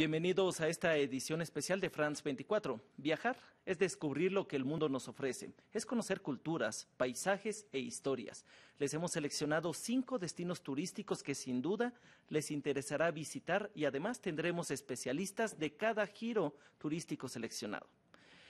Bienvenidos a esta edición especial de France 24. Viajar es descubrir lo que el mundo nos ofrece, es conocer culturas, paisajes e historias. Les hemos seleccionado cinco destinos turísticos que sin duda les interesará visitar y además tendremos especialistas de cada giro turístico seleccionado.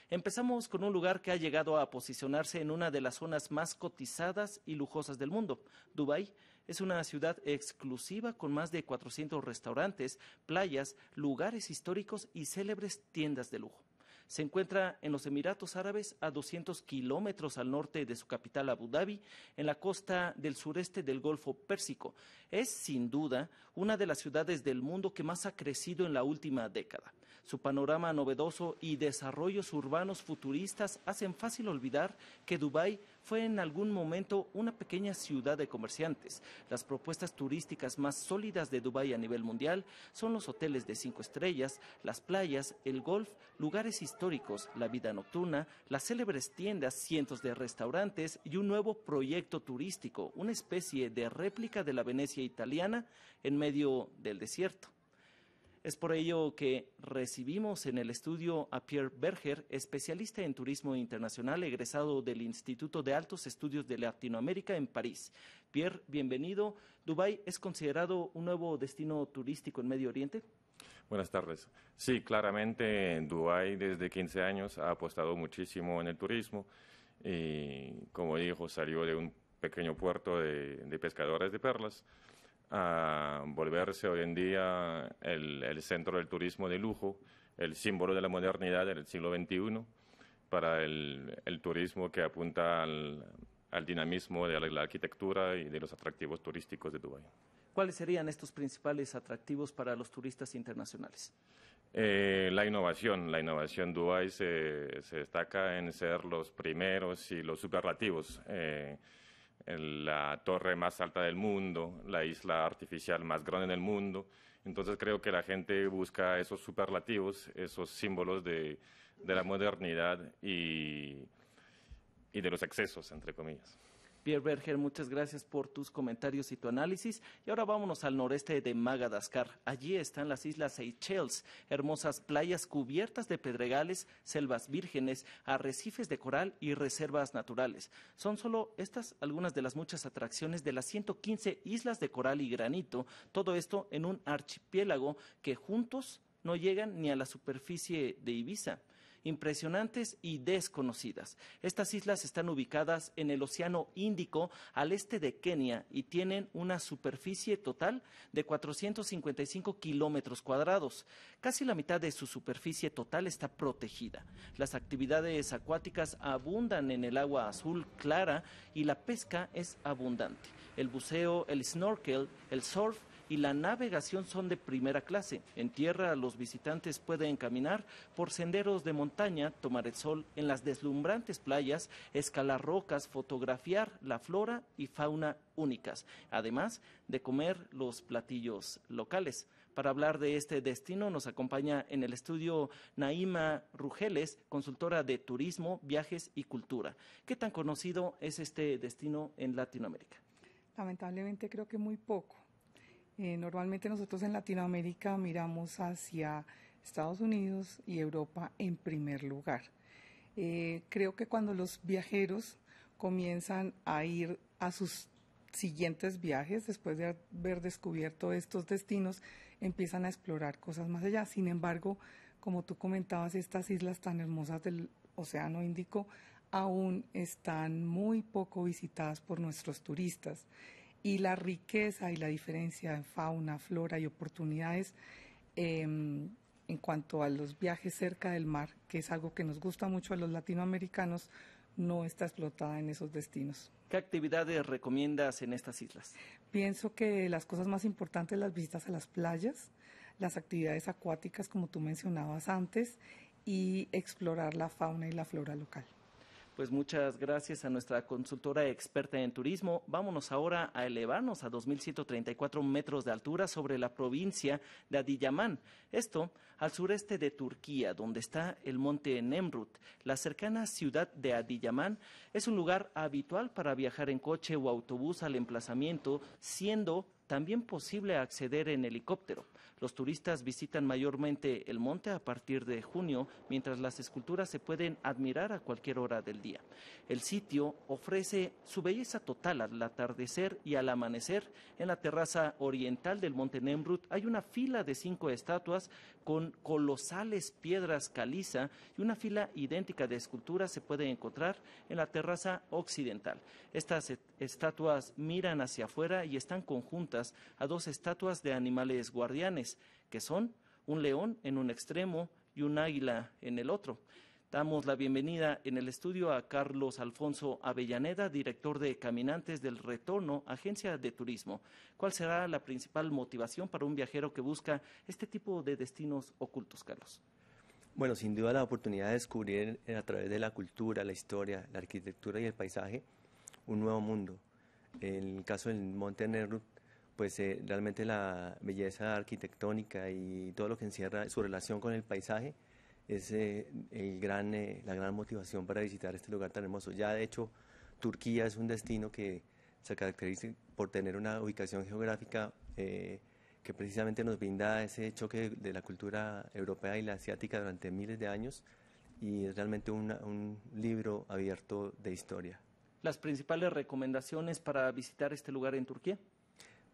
Empezamos con un lugar que ha llegado a posicionarse en una de las zonas más cotizadas y lujosas del mundo, Dubái, es una ciudad exclusiva con más de 400 restaurantes, playas, lugares históricos y célebres tiendas de lujo. Se encuentra en los Emiratos Árabes a 200 kilómetros al norte de su capital Abu Dhabi, en la costa del sureste del Golfo Pérsico. Es, sin duda, una de las ciudades del mundo que más ha crecido en la última década. Su panorama novedoso y desarrollos urbanos futuristas hacen fácil olvidar que Dubái fue en algún momento una pequeña ciudad de comerciantes. Las propuestas turísticas más sólidas de Dubái a nivel mundial son los hoteles de cinco estrellas, las playas, el golf, lugares históricos, la vida nocturna, las célebres tiendas, cientos de restaurantes y un nuevo proyecto turístico, una especie de réplica de la Venecia italiana en medio del desierto. Es por ello que recibimos en el estudio a Pierre Berger, especialista en turismo internacional, egresado del Instituto de Altos Estudios de Latinoamérica en París. Pierre, bienvenido. ¿Dubái es considerado un nuevo destino turístico en Medio Oriente? Buenas tardes. Sí, claramente Dubái desde 15 años ha apostado muchísimo en el turismo y, como dijo, salió de un pequeño puerto de, de pescadores de perlas a volverse hoy en día el, centro del turismo de lujo, el símbolo de la modernidad del siglo XXI para el, turismo que apunta al, dinamismo de la, arquitectura y de los atractivos turísticos de Dubái. ¿Cuáles serían estos principales atractivos para los turistas internacionales? Eh, la innovación. La innovación Dubái se, destaca en ser los primeros y los superlativos. Eh, la torre más alta del mundo, la isla artificial más grande del mundo. Entonces creo que la gente busca esos superlativos, esos símbolos de, la modernidad y de los excesos, entre comillas. Pierre Berger, muchas gracias por tus comentarios y tu análisis. Y ahora vámonos al noreste de Madagascar. Allí están las islas Seychelles, hermosas playas cubiertas de pedregales, selvas vírgenes, arrecifes de coral y reservas naturales. Son solo estas algunas de las muchas atracciones de las 115 islas de coral y granito, todo esto en un archipiélago que juntos no llegan ni a la superficie de Ibiza impresionantes y desconocidas. Estas islas están ubicadas en el Océano Índico al este de Kenia y tienen una superficie total de 455 kilómetros cuadrados. Casi la mitad de su superficie total está protegida. Las actividades acuáticas abundan en el agua azul clara y la pesca es abundante. El buceo, el snorkel, el surf y la navegación son de primera clase. En tierra los visitantes pueden caminar por senderos de montaña, tomar el sol en las deslumbrantes playas, escalar rocas, fotografiar la flora y fauna únicas, además de comer los platillos locales. Para hablar de este destino nos acompaña en el estudio Naima Rugeles, consultora de turismo, viajes y cultura. ¿Qué tan conocido es este destino en Latinoamérica? Lamentablemente creo que muy poco. Eh, normalmente nosotros en Latinoamérica miramos hacia Estados Unidos y Europa en primer lugar. Eh, creo que cuando los viajeros comienzan a ir a sus siguientes viajes, después de haber descubierto estos destinos, empiezan a explorar cosas más allá. Sin embargo, como tú comentabas, estas islas tan hermosas del Océano Índico aún están muy poco visitadas por nuestros turistas y la riqueza y la diferencia en fauna, flora y oportunidades em, en cuanto a los viajes cerca del mar, que es algo que nos gusta mucho a los latinoamericanos, no está explotada en esos destinos. ¿Qué actividades recomiendas en estas islas? Pienso que las cosas más importantes las visitas a las playas, las actividades acuáticas como tú mencionabas antes y explorar la fauna y la flora local. Pues muchas gracias a nuestra consultora experta en turismo. Vámonos ahora a elevarnos a 2.134 metros de altura sobre la provincia de Adiyaman, esto al sureste de Turquía, donde está el monte Nemrut. La cercana ciudad de Adiyaman es un lugar habitual para viajar en coche o autobús al emplazamiento, siendo también posible acceder en helicóptero. Los turistas visitan mayormente el monte a partir de junio, mientras las esculturas se pueden admirar a cualquier hora del día. El sitio ofrece su belleza total al atardecer y al amanecer. En la terraza oriental del monte Nemrut hay una fila de cinco estatuas con colosales piedras caliza y una fila idéntica de esculturas se puede encontrar en la terraza occidental. Estas estatuas miran hacia afuera y están conjuntas a dos estatuas de animales guardianes que son un león en un extremo y un águila en el otro. Damos la bienvenida en el estudio a Carlos Alfonso Avellaneda, director de Caminantes del Retorno, agencia de turismo. ¿Cuál será la principal motivación para un viajero que busca este tipo de destinos ocultos, Carlos? Bueno, sin duda la oportunidad de descubrir a través de la cultura, la historia, la arquitectura y el paisaje un nuevo mundo. En el caso del Monte Nerut pues eh, realmente la belleza arquitectónica y todo lo que encierra su relación con el paisaje es eh, eh, la gran motivación para visitar este lugar tan hermoso. Ya de hecho, Turquía es un destino que se caracteriza por tener una ubicación geográfica que precisamente nos brinda ese choque de la cultura europea y la asiática durante miles de años y es realmente un libro abierto de historia. ¿Las principales recomendaciones para visitar este lugar en Turquía?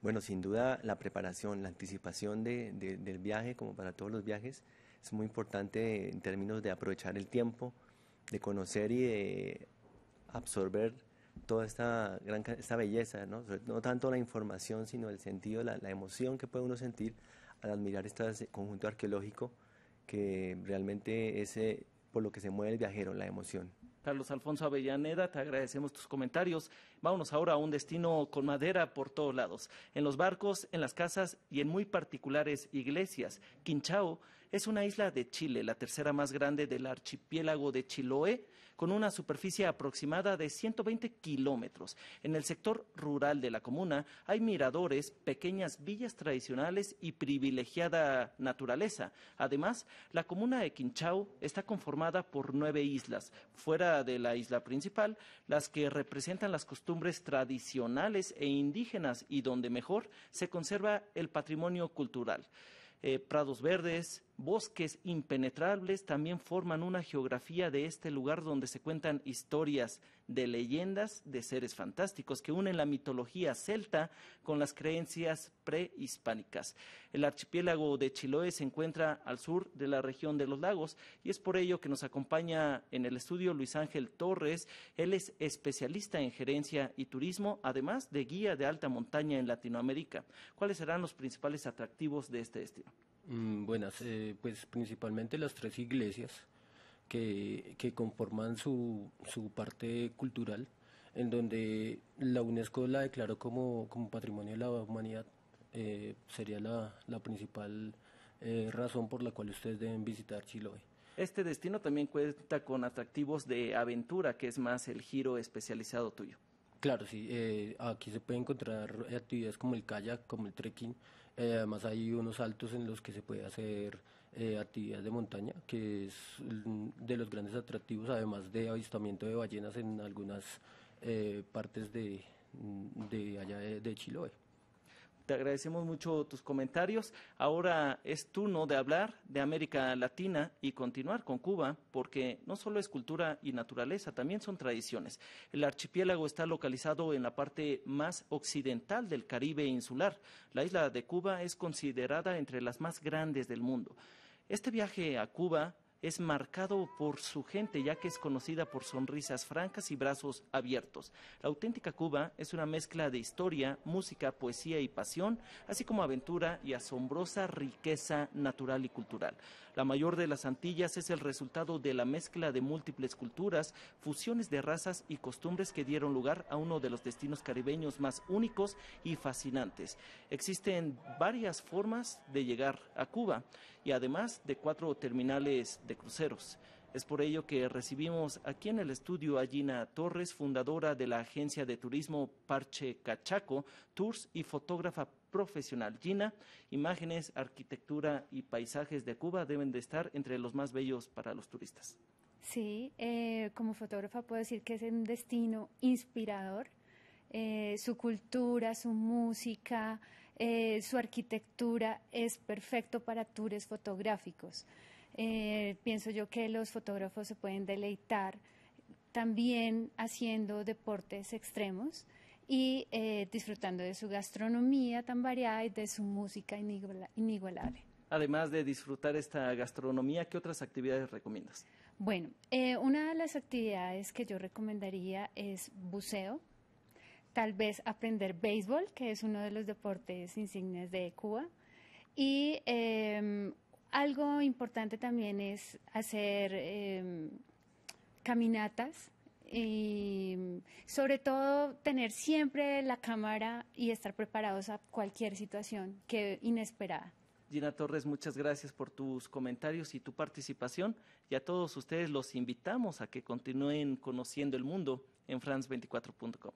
Bueno, sin duda la preparación, la anticipación del viaje, como para todos los viajes, es muy importante en términos de aprovechar el tiempo, de conocer y de absorber toda esta esta belleza, ¿no? tanto la información, sino el sentido, la, la emoción que puede uno sentir al admirar este conjunto arqueológico que realmente es eh, por lo que se mueve el viajero, la emoción. Carlos Alfonso Avellaneda, te agradecemos tus comentarios. Vámonos ahora a un destino con madera por todos lados, en los barcos, en las casas y en muy particulares iglesias. Quinchao es una isla de Chile, la tercera más grande del archipiélago de Chiloé con una superficie aproximada de 120 kilómetros. En el sector rural de la comuna hay miradores, pequeñas villas tradicionales y privilegiada naturaleza. Además, la comuna de Quinchao está conformada por nueve islas, fuera de la isla principal, las que representan las costumbres tradicionales e indígenas y donde mejor se conserva el patrimonio cultural. Eh, prados verdes, bosques impenetrables también forman una geografía de este lugar donde se cuentan historias de leyendas de seres fantásticos que unen la mitología celta con las creencias prehispánicas. El archipiélago de Chiloé se encuentra al sur de la región de los lagos y es por ello que nos acompaña en el estudio Luis Ángel Torres. Él es especialista en gerencia y turismo, además de guía de alta montaña en Latinoamérica. ¿Cuáles serán los principales atractivos de este destino? Mm, buenas, eh, pues principalmente las tres iglesias que, que conforman su, su parte cultural, en donde la UNESCO la declaró como, como patrimonio de la humanidad, eh, sería la, la principal eh, razón por la cual ustedes deben visitar Chiloé. Este destino también cuenta con atractivos de aventura, que es más el giro especializado tuyo. Claro, sí. aquí se pueden encontrar actividades como el kayak, como el trekking, eh, además hay unos altos en los que se puede hacer actividad eh, actividades de montaña, que es de los grandes atractivos, además de avistamiento de ballenas en algunas eh, partes de, de allá de Chiloé. Te agradecemos mucho tus comentarios. Ahora es turno de hablar de América Latina y continuar con Cuba, porque no solo es cultura y naturaleza, también son tradiciones. El archipiélago está localizado en la parte más occidental del Caribe insular. La isla de Cuba es considerada entre las más grandes del mundo. Este viaje a Cuba es marcado por su gente, ya que es conocida por sonrisas francas y brazos abiertos. La auténtica Cuba es una mezcla de historia, música, poesía y pasión, así como aventura y asombrosa riqueza natural y cultural. La mayor de las Antillas es el resultado de la mezcla de múltiples culturas, fusiones de razas y costumbres que dieron lugar a uno de los destinos caribeños más únicos y fascinantes. Existen varias formas de llegar a Cuba y además de cuatro terminales de cruceros. Es por ello que recibimos aquí en el estudio a Gina Torres, fundadora de la agencia de turismo Parche Cachaco Tours y fotógrafa profesional. Gina, imágenes, arquitectura y paisajes de Cuba deben de estar entre los más bellos para los turistas. Sí, eh, como fotógrafa puedo decir que es un destino inspirador. Eh, su cultura, su música, eh, su arquitectura es perfecto para tours fotográficos. Eh, pienso yo que los fotógrafos se pueden deleitar también haciendo deportes extremos y eh, disfrutando de su gastronomía tan variada y de su música inigualable. Además de disfrutar esta gastronomía, ¿qué otras actividades recomiendas? Bueno, eh, una de las actividades que yo recomendaría es buceo, tal vez aprender béisbol, que es uno de los deportes insignes de Cuba, y em, algo importante también es hacer em, caminatas y sobre todo tener siempre la cámara y estar preparados a cualquier situación que inesperada. Gina Torres, muchas gracias por tus comentarios y tu participación. Y a todos ustedes los invitamos a que continúen conociendo el mundo en france24.com.